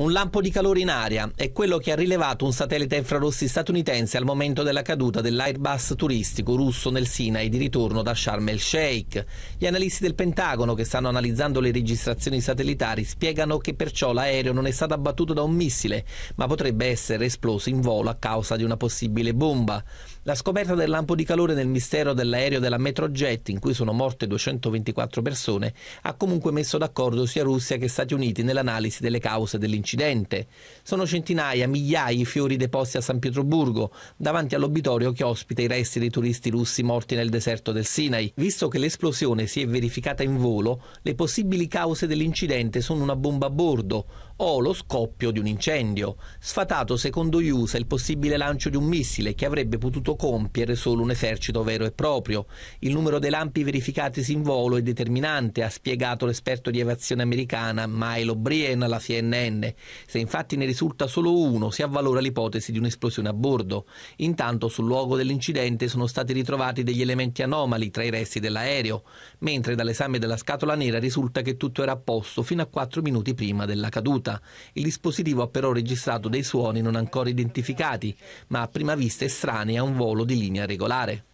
Un lampo di calore in aria è quello che ha rilevato un satellite infrarossi statunitense al momento della caduta dell'Airbus turistico russo nel Sinai di ritorno da Sharm el Sheikh. Gli analisti del Pentagono che stanno analizzando le registrazioni satellitari spiegano che perciò l'aereo non è stato abbattuto da un missile, ma potrebbe essere esploso in volo a causa di una possibile bomba. La scoperta del lampo di calore nel mistero dell'aereo della Metrojet, in cui sono morte 224 persone, ha comunque messo d'accordo sia Russia che Stati Uniti nell'analisi delle cause dell'incidente dell'incidente. Sono centinaia, migliaia i fiori deposti a San Pietroburgo, davanti all'obitorio che ospita i resti dei turisti russi morti nel deserto del Sinai. Visto che l'esplosione si è verificata in volo, le possibili cause dell'incidente sono una bomba a bordo, o lo scoppio di un incendio, sfatato secondo gli USA il possibile lancio di un missile che avrebbe potuto compiere solo un esercito vero e proprio. Il numero dei lampi verificatisi in volo è determinante, ha spiegato l'esperto di aviazione americana Milo Brien alla CNN. Se infatti ne risulta solo uno, si avvalora l'ipotesi di un'esplosione a bordo. Intanto sul luogo dell'incidente sono stati ritrovati degli elementi anomali tra i resti dell'aereo, mentre dall'esame della scatola nera risulta che tutto era a posto fino a 4 minuti prima della caduta caduta. Il dispositivo ha però registrato dei suoni non ancora identificati, ma a prima vista estranei a un volo di linea regolare.